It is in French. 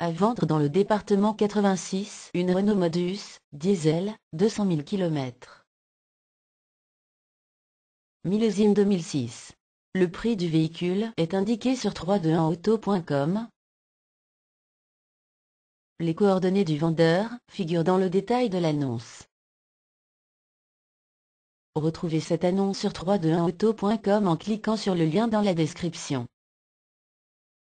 à vendre dans le département 86 une Renault Modus, diesel, 200 000 km. Millésime 2006. Le prix du véhicule est indiqué sur 321auto.com. Les coordonnées du vendeur figurent dans le détail de l'annonce. Retrouvez cette annonce sur 321auto.com en cliquant sur le lien dans la description.